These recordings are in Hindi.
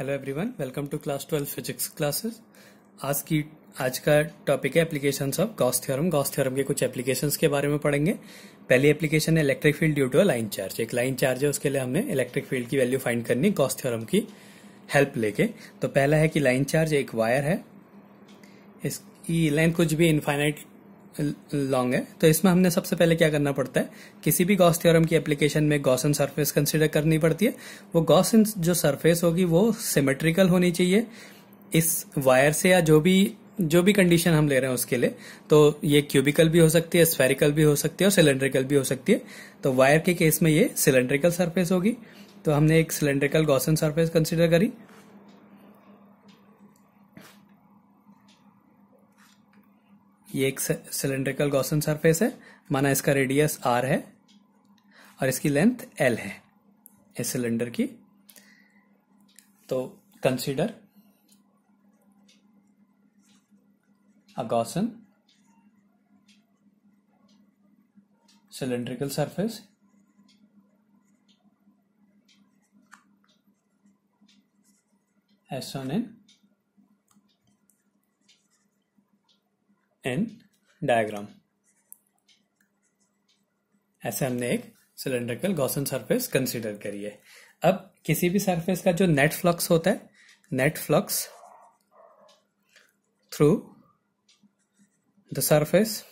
Hello everyone welcome to class twelve physics classes आज की आज का टॉपिक है application of Gauss theorem Gauss theorem के कुछ एप्लीकेशंस के बारे में पढ़ेंगे पहली एप्लीकेशन है electric field due to line charge एक लाइन चार्ज है उसके लिए हमने इलेक्ट्रिक फील्ड की वैल्यू फाइंड करनी गॉस थ्योरम की हेल्प लेके तो पहला है कि लाइन चार्ज एक वायर है इसकी लाइन कुछ भी इनफाइनाइट लॉन्ग है तो इसमें हमने सबसे पहले क्या करना पड़ता है किसी भी गॉस थ्योरम की एप्लीकेशन में गॉसन सरफेस कंसिडर करनी पड़ती है वो गॉसन जो सरफेस होगी वो सिमेट्रिकल होनी चाहिए इस वायर से या जो भी जो भी कंडीशन हम ले रहे हैं उसके लिए तो ये क्यूबिकल भी हो सकती है स्फेरिकल भी हो सकती है और सिलेंड्रिकल भी हो सकती है तो वायर के केस में ये सिलेंड्रिकल सरफेस होगी तो हमने एक सिलेंड्रिकल गॉसन सरफेस कंसिडर करी ये एक सिलेंड्रिकल गॉसन सरफेस है माना इसका रेडियस आर है और इसकी लेंथ एल है इस सिलेंडर की तो consider a Gaussian cylindrical surface as shown in and diagram ऐसे हमने एक सिलेंड्रिकल गौसन सरफेस कंसीडर करी है अब किसी भी सरफेस का जो नेट फ्लक्स होता है net flux through the surface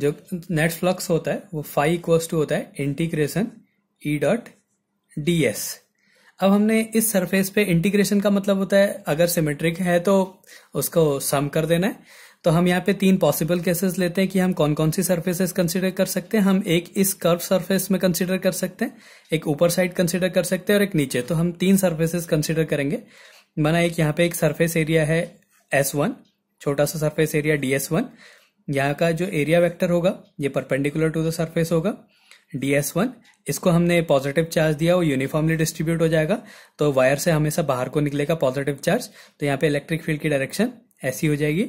जो नेट फ्लक्स होता है वो फाइव इक्वल्स टू होता है integration E dot D S अब हमने इस सरफेस पे इंटीग्रेशन का मतलब होता है अगर सिमेट्रिक है तो उसको सम कर देना है तो हम यहाँ पे तीन पॉसिबल केसेस लेते हैं कि हम कौन कौन सी सर्फेसेस कंसिडर कर सकते हैं हम एक इस कर्व सर्फेस में कंसिडर कर सकते हैं एक ऊपर साइड कंसिडर कर सकते हैं और एक नीचे तो हम तीन सर्फेसेस कंसिडर करेंगे मना एक यहाँ पे एक सर्फेस एरिया है एस वन छोटा सा surface area D S one यहाँ का जो एरिया वेक्टर होगा ये परपेंडिकुलर टू द सर्फेस होगा डी एस वन इसको हमने पॉजिटिव चार्ज दिया वो यूनिफॉर्मली डिस्ट्रीब्यूट हो जाएगा तो वायर से हमेशा बाहर को निकलेगा पॉजिटिव चार्ज तो यहाँ पे इलेक्ट्रिक फील्ड की डायरेक्शन ऐसी हो जाएगी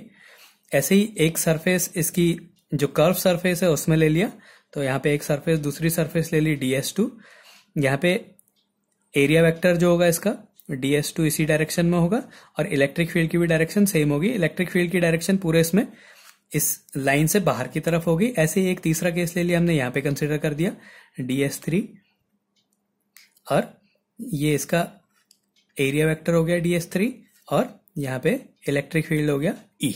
ऐसे ही एक सरफेस इसकी जो कर्व सरफेस है उसमें ले लिया तो यहाँ पे एक सरफेस दूसरी सरफेस ले ली डी एस टू यहाँ पे एरिया वेक्टर जो होगा इसका डी एस टू इसी डायरेक्शन में होगा और इलेक्ट्रिक फील्ड की भी डायरेक्शन सेम होगी इलेक्ट्रिक फील्ड की डायरेक्शन पूरे इसमें इस लाइन से बाहर की तरफ होगी ऐसे ही एक तीसरा केस ले लिया हमने यहाँ पे कंसिडर कर दिया डी एस थ्री और ये इसका एरिया वेक्टर हो गया डी एस थ्री और यहाँ पे इलेक्ट्रिक फील्ड हो गया ई e.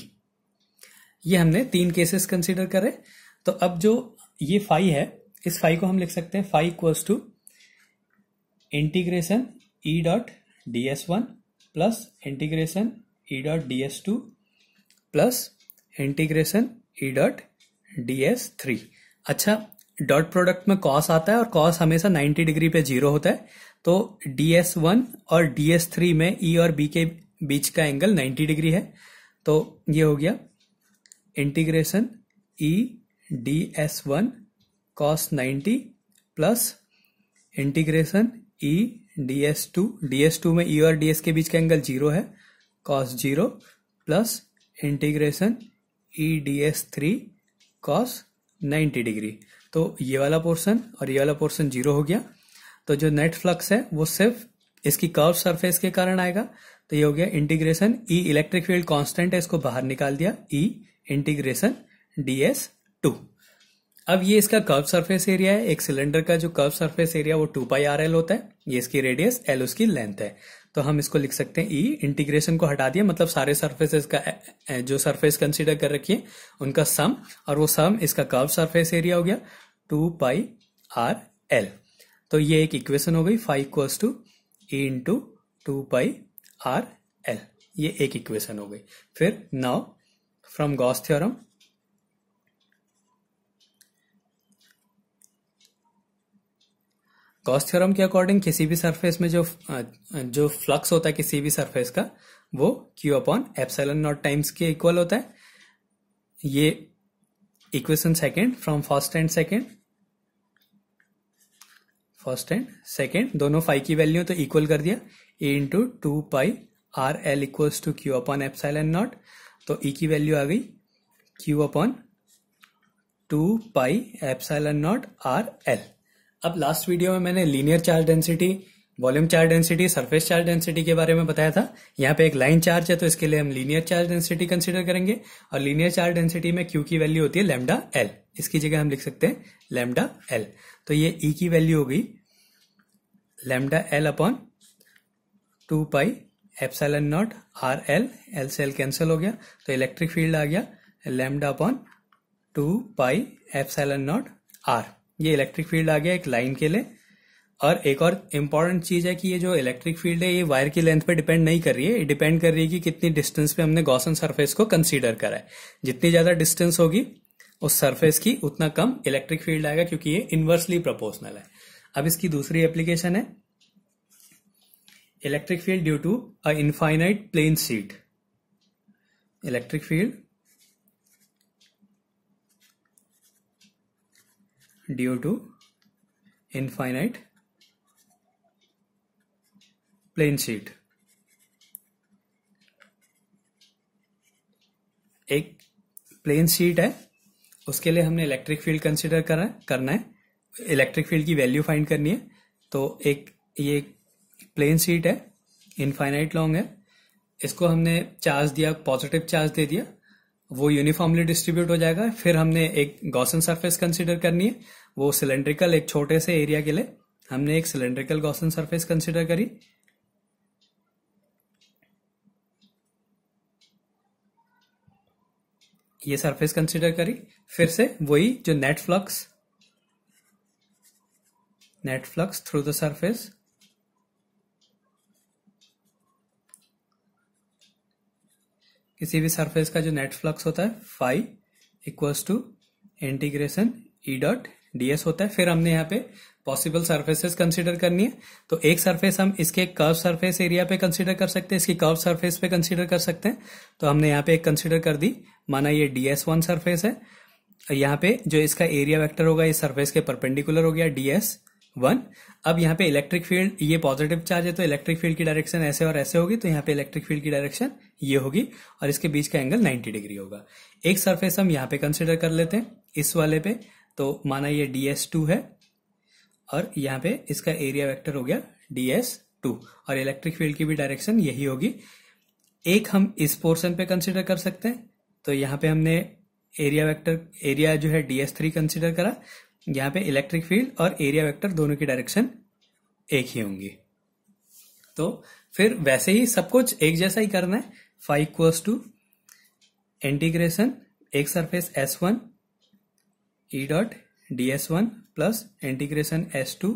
ये हमने तीन केसेस कंसीडर करे तो अब जो ये फाइव है इस फाइव को हम लिख सकते हैं phi equals to integration E dot D S one plus integration E dot D S two plus integration E dot D S three अच्छा डॉट प्रोडक्ट में कॉस आता है और कॉस हमेशा 90 डिग्री पे जीरो होता है तो डी एस वन और डी एस थ्री में ई e और बी के बीच का एंगल 90 डिग्री है तो ये हो गया integration E D S one cos ninety plus integration E D S two D S two में ई e और डी एस के बीच का एंगल जीरो है cos zero plus integration E D S three cos ninety degree तो ये वाला पोर्सन और ये वाला पोर्सन जीरो हो गया तो जो नेट फ्लक्स है वो सिर्फ इसकी कर्व सरफेस के कारण आएगा तो ये हो गया integration E electric field constant है इसको बाहर निकाल दिया ई इंटीग्रेशन डीएस टू अब ये इसका कर्व सरफेस एरिया है एक सिलेंडर का जो कर्व सरफेस एरिया वो टू पाई आर एल होता है ये इसकी रेडियस एल उसकी लेंथ है तो हम इसको लिख सकते हैं ई e, इंटीग्रेशन को हटा दिया मतलब सारे सर्फेसेस का जो सरफेस कंसिडर कर रखिए उनका सम और वो सम इसका कर्व सरफेस एरिया हो गया टू पाई आर एल तो ये एक इक्वेशन हो गई phi equals to E into two pi R L ये एक इक्वेशन हो गई फिर now from Gauss theorem Gauss theorem के अकॉर्डिंग किसी भी सरफेस में जो जो फ्लक्स होता है किसी भी सरफेस का वो Q upon epsilon naught times के इक्वल होता है ये equation second from first and second first and second दोनों फाइव की वैल्यू तो इक्वल कर दिया E into two pi R L equals to Q upon epsilon naught तो ई e की वैल्यू आ गई Q upon two pi epsilon naught R L अब लास्ट वीडियो में मैंने linear charge density volume charge density surface charge density के बारे में बताया था यहाँ पे एक लाइन चार्ज है तो इसके लिए हम लीनियर चार्ज डेंसिटी कंसिडर करेंगे और लीनियर चार्ज डेंसिटी में क्यू की वैल्यू होती है लेमडा एल इसकी जगह हम लिख सकते हैं लेमडा एल तो ये ई e की वैल्यू होगी lambda L upon two pi epsilon naught R L L से एल कैंसिल हो गया तो इलेक्ट्रिक फील्ड आ गया lambda upon two pi epsilon naught R ये इलेक्ट्रिक फील्ड आ गया एक लाइन के लिए और एक और इम्पॉर्टेंट चीज है कि ये जो इलेक्ट्रिक फील्ड है ये वायर की लेंथ पे डिपेंड नहीं कर रही है डिपेंड कर रही है कि कितनी डिस्टेंस पे हमने गौसन सरफेस को कंसीडर करा है जितनी ज्यादा डिस्टेंस होगी उस सरफेस की उतना कम इलेक्ट्रिक फील्ड आएगा क्योंकि ये इन्वर्सली प्रोपोर्शनल है अब इसकी दूसरी एप्लीकेशन है electric field due to a infinite plane sheet electric field due to infinite plane sheet. एक प्लेन शीट है उसके लिए हमने इलेक्ट्रिक फील्ड कंसिडर करा करना है इलेक्ट्रिक फील्ड की वैल्यू फाइंड करनी है तो एक ये प्लेन शीट है इनफाइनाइट लॉन्ग है इसको हमने चार्ज दिया पॉजिटिव चार्ज दे दिया वो यूनिफॉर्मली डिस्ट्रीब्यूट हो जाएगा फिर हमने एक गॉसन सरफेस कंसिडर करनी है वो सिलेंड्रिकल एक छोटे से एरिया के लिए हमने एक सिलेंड्रिकल गॉसन सरफेस कंसिडर करी ये सरफेस कंसिडर करी फिर से वही जो net flux net flux through the surface किसी भी सरफेस का जो नेट फ्लक्स होता है phi equals to integration E dot D S होता है फिर हमने यहाँ पे पॉसिबल सर्फेसेस कंसिडर करनी है तो एक सर्फेस हम इसके कर्व सर्फेस एरिया पे कंसिडर कर सकते हैं इसकी कर्व सर्फेस पे कंसिडर कर सकते हैं तो हमने यहाँ पे एक कंसिडर कर दी माना ये डीएस वन सर्फेस है यहाँ पे जो इसका एरिया वैक्टर होगा ये सर्फेस के परपेंडिकुलर हो गया डीएस वन अब यहाँ पे इलेक्ट्रिक फील्ड ये पॉजिटिव चार्ज है तो इलेक्ट्रिक फील्ड की डायरेक्शन ऐसे और ऐसे होगी तो यहाँ पे इलेक्ट्रिक फील्ड की डायरेक्शन ये होगी और इसके बीच का एंगल 90 डिग्री होगा एक सरफेस हम यहाँ पे कंसिडर कर लेते हैं इस वाले पे तो माना ये डीएस टू है और यहाँ पे इसका एरिया वेक्टर हो गया डीएस टू और इलेक्ट्रिक फील्ड की भी डायरेक्शन यही होगी एक हम इस पोर्शन पे कंसिडर कर सकते हैं तो यहाँ पे हमने एरिया वेक्टर एरिया जो है डीएस थ्री कंसिडर करा यहाँ पे इलेक्ट्रिक फील्ड और एरिया वेक्टर दोनों की डायरेक्शन एक ही होंगी तो फिर वैसे ही सब कुछ एक जैसा ही करना है फाइव क्वस टू इंटीग्रेशन एक surface S one e dot ds1 plus integration s2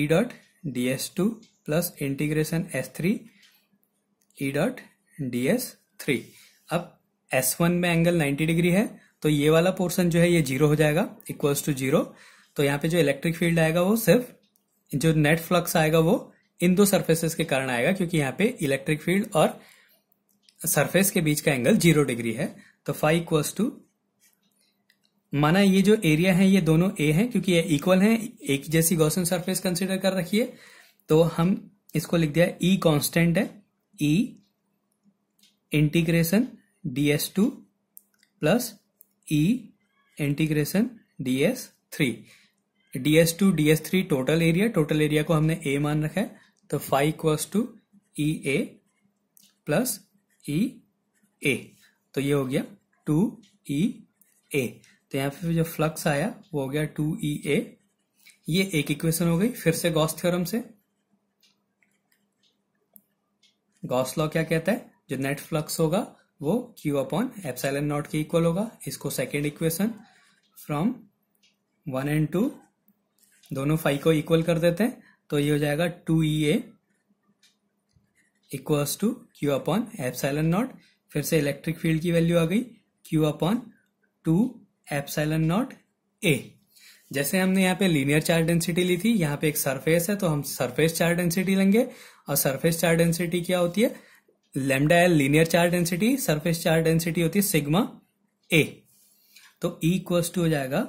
e dot ds2 plus integration s3 e dot ds3 अब s1 में एंगल 90 डिग्री है तो ये वाला पोर्शन जो है ये जीरो हो जाएगा इक्वल्स टू जीरो तो यहाँ पे जो इलेक्ट्रिक फील्ड आएगा वो सिर्फ जो नेट फ्लक्स आएगा वो इन दो सर्फेसेस के कारण आएगा क्योंकि यहाँ पे इलेक्ट्रिक फील्ड और सरफेस के बीच का एंगल जीरो डिग्री है तो फाइव इक्वल्स टू माना ये जो एरिया है ये दोनों ए है क्योंकि ये इक्वल है एक जैसी गौसन सरफेस कंसिडर कर रखी है तो हम इसको लिख दिया ई e कॉन्स्टेंट है E integration D S two plus E integration D S three D S two D S three total area total area को हमने ए मान रखा है तो phi equals to E A plus E A तो ये हो गया टू ई ए तो यहाँ पे जो फ्लक्स आया वो हो गया टू ई ए ये एक इक्वेशन हो गई फिर से गॉस थ्योरम से गॉस लॉ क्या कहता है जो नेट फ्लक्स होगा वो क्यू अपॉन एपसाइल नॉट के इक्वल होगा इसको second equation from one and two दोनों फाइव को इक्वल कर देते हैं तो ये हो जाएगा two E A equals to Q upon epsilon naught फिर से इलेक्ट्रिक फील्ड की वैल्यू आ गई Q upon two epsilon naught A जैसे हमने यहाँ पे लीनियर चार्ज डेंसिटी ली थी यहाँ पे एक सरफेस है तो हम सरफेस चार्ज डेंसिटी लेंगे और सरफेस चार्ज डेंसिटी क्या होती है lambda L linear charge density surface charge density होती है सिग्मा ए तो ई e टू हो जाएगा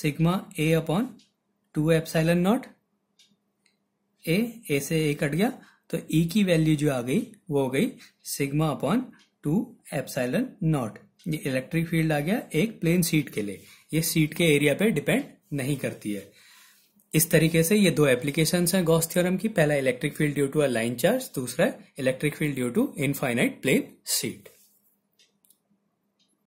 sigma A upon two epsilon naught A A से ए कट गया तो ई e की वैल्यू जो आ गई वो हो गई sigma upon two epsilon naught ये इलेक्ट्रिक फील्ड आ गया एक प्लेन सीट के लिए ये सीट के एरिया पे डिपेंड नहीं करती है इस तरीके से ये दो एप्लीकेशन हैं गॉस थ्योरम की पहला electric field due to a line charge दूसरा electric field due to infinite plane seat